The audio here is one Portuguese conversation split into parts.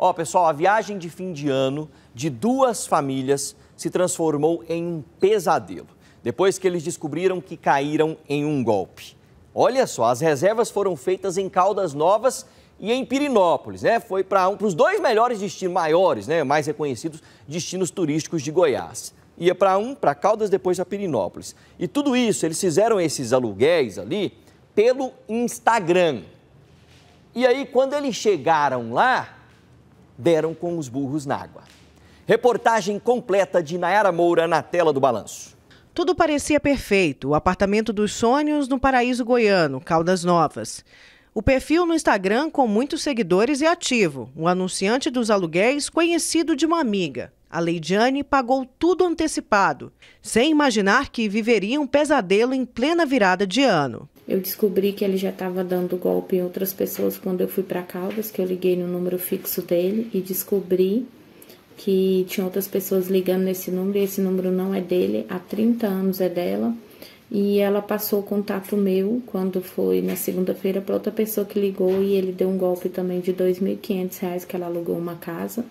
Ó, oh, pessoal, a viagem de fim de ano de duas famílias se transformou em um pesadelo, depois que eles descobriram que caíram em um golpe. Olha só, as reservas foram feitas em Caldas Novas e em Pirinópolis, né? Foi para um, os dois melhores destinos, maiores, né? Mais reconhecidos destinos turísticos de Goiás. Ia para um, para Caldas, depois para Pirinópolis. E tudo isso, eles fizeram esses aluguéis ali pelo Instagram. E aí, quando eles chegaram lá, deram com os burros na água. Reportagem completa de Nayara Moura na tela do Balanço. Tudo parecia perfeito, o apartamento dos sonhos no paraíso goiano, Caldas Novas. O perfil no Instagram com muitos seguidores e ativo, um anunciante dos aluguéis conhecido de uma amiga. A Leidiane pagou tudo antecipado, sem imaginar que viveria um pesadelo em plena virada de ano. Eu descobri que ele já estava dando golpe em outras pessoas quando eu fui para Caldas, que eu liguei no número fixo dele e descobri que tinha outras pessoas ligando nesse número e esse número não é dele, há 30 anos é dela. E ela passou o contato meu quando foi na segunda-feira para outra pessoa que ligou e ele deu um golpe também de R$ 2.500 que ela alugou uma casa.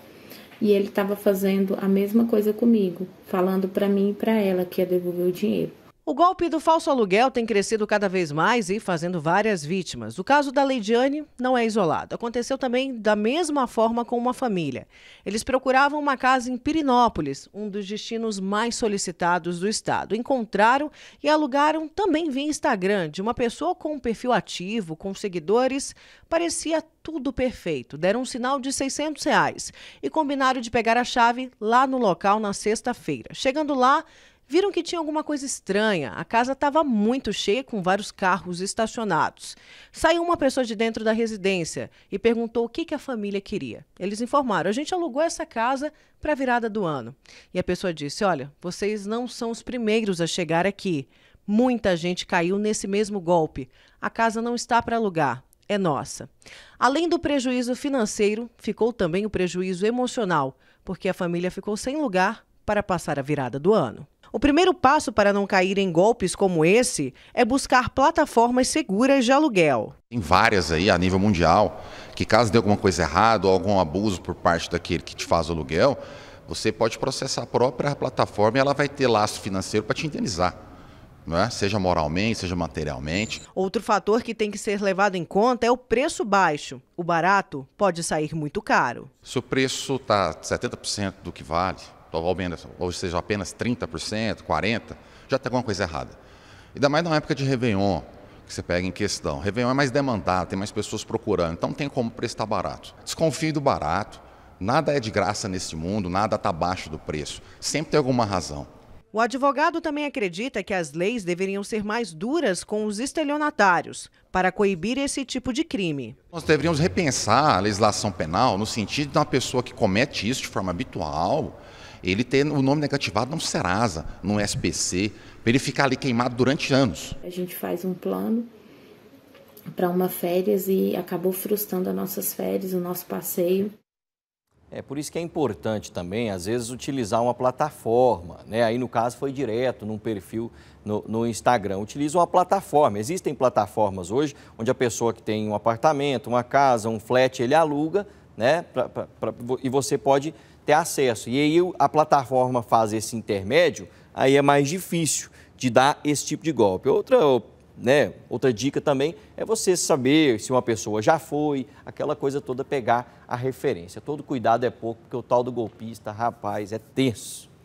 E ele estava fazendo a mesma coisa comigo, falando para mim e para ela que ia devolver o dinheiro. O golpe do falso aluguel tem crescido cada vez mais e fazendo várias vítimas. O caso da Leidiane não é isolado. Aconteceu também da mesma forma com uma família. Eles procuravam uma casa em Pirinópolis, um dos destinos mais solicitados do estado. Encontraram e alugaram também via Instagram de uma pessoa com um perfil ativo, com seguidores. Parecia tudo perfeito. Deram um sinal de 600 reais e combinaram de pegar a chave lá no local na sexta-feira. Chegando lá, viram que tinha alguma coisa estranha. A casa estava muito cheia com vários carros estacionados. Saiu uma pessoa de dentro da residência e perguntou o que, que a família queria. Eles informaram: a gente alugou essa casa para a virada do ano. E a pessoa disse: olha, vocês não são os primeiros a chegar aqui. Muita gente caiu nesse mesmo golpe. A casa não está para alugar, é nossa. Além do prejuízo financeiro, ficou também o prejuízo emocional, porque a família ficou sem lugar para passar a virada do ano. O primeiro passo para não cair em golpes como esse é buscar plataformas seguras de aluguel. Tem várias aí a nível mundial, que caso dê alguma coisa errada ou algum abuso por parte daquele que te faz o aluguel, você pode processar a própria plataforma e ela vai ter laço financeiro para te indenizar. É? Seja moralmente, seja materialmente. Outro fator que tem que ser levado em conta é o preço baixo. O barato pode sair muito caro. Se o preço está 70% do que vale, talvez ou seja apenas 30%, 40%, já tem tá alguma coisa errada. Ainda mais na época de Réveillon, que você pega em questão. Réveillon é mais demandado, tem mais pessoas procurando, então não tem como prestar barato. Desconfie do barato, nada é de graça nesse mundo, nada está abaixo do preço. Sempre tem alguma razão. O advogado também acredita que as leis deveriam ser mais duras com os estelionatários para coibir esse tipo de crime. Nós deveríamos repensar a legislação penal no sentido de uma pessoa que comete isso de forma habitual, ele ter o nome negativado no Serasa, no é SPC, para ele ficar ali queimado durante anos. A gente faz um plano para uma férias e acabou frustrando as nossas férias, o nosso passeio. É por isso que é importante também, às vezes, utilizar uma plataforma. Né? Aí, no caso, foi direto num perfil no, no, Instagram. Utiliza uma plataforma. Existem plataformas hoje onde a pessoa que tem um apartamento, uma casa, um flat, ele aluga né? Pra, pra, pra, e você pode ter acesso. E aí a plataforma faz esse intermédio, aí é mais difícil de dar esse tipo de golpe. Outra, né, outra dica também é você saber se uma pessoa já foi, aquela coisa toda, pegar a referência. Todo cuidado é pouco, porque o tal do golpista, rapaz, é tenso.